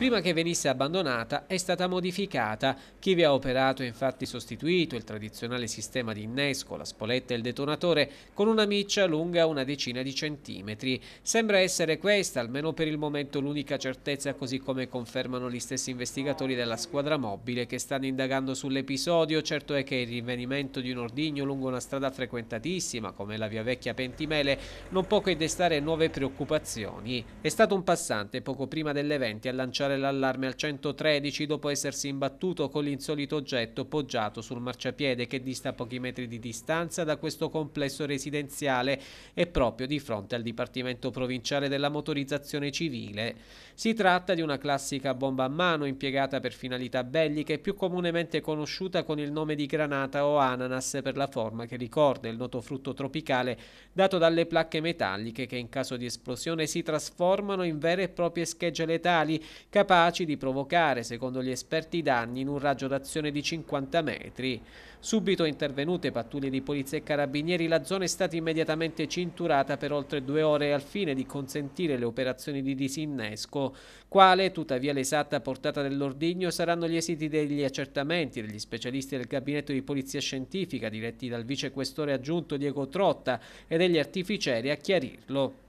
prima che venisse abbandonata è stata modificata. Chi vi ha operato ha infatti sostituito il tradizionale sistema di innesco, la spoletta e il detonatore con una miccia lunga una decina di centimetri. Sembra essere questa, almeno per il momento, l'unica certezza così come confermano gli stessi investigatori della squadra mobile che stanno indagando sull'episodio. Certo è che il rinvenimento di un ordigno lungo una strada frequentatissima come la via vecchia Pentimele non può che destare nuove preoccupazioni. È stato un passante poco prima dell'evento a lanciare lanciare l'allarme al 113 dopo essersi imbattuto con l'insolito oggetto poggiato sul marciapiede che dista pochi metri di distanza da questo complesso residenziale e proprio di fronte al Dipartimento Provinciale della Motorizzazione Civile. Si tratta di una classica bomba a mano impiegata per finalità belliche più comunemente conosciuta con il nome di granata o ananas per la forma che ricorda il noto frutto tropicale dato dalle placche metalliche che in caso di esplosione si trasformano in vere e proprie schegge letali capaci di provocare, secondo gli esperti, danni in un raggio d'azione di 50 metri. Subito intervenute pattuglie di polizia e carabinieri, la zona è stata immediatamente cinturata per oltre due ore al fine di consentire le operazioni di disinnesco, quale, tuttavia l'esatta portata dell'ordigno, saranno gli esiti degli accertamenti degli specialisti del gabinetto di polizia scientifica diretti dal vicequestore aggiunto Diego Trotta e degli artificieri a chiarirlo.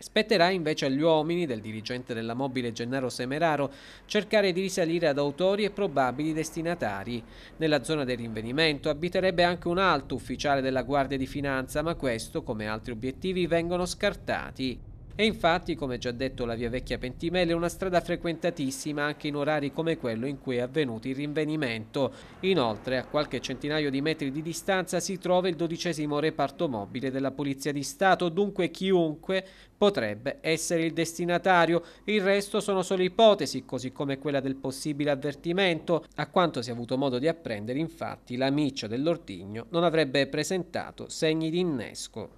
Spetterà invece agli uomini del dirigente della mobile Gennaro Semeraro cercare di risalire ad autori e probabili destinatari. Nella zona del rinvenimento abiterebbe anche un alto ufficiale della Guardia di Finanza, ma questo, come altri obiettivi, vengono scartati. E infatti, come già detto, la via vecchia Pentimele è una strada frequentatissima anche in orari come quello in cui è avvenuto il rinvenimento. Inoltre, a qualche centinaio di metri di distanza si trova il dodicesimo reparto mobile della Polizia di Stato, dunque chiunque potrebbe essere il destinatario. Il resto sono solo ipotesi, così come quella del possibile avvertimento. A quanto si è avuto modo di apprendere, infatti, la miccia dell'ortigno non avrebbe presentato segni di innesco.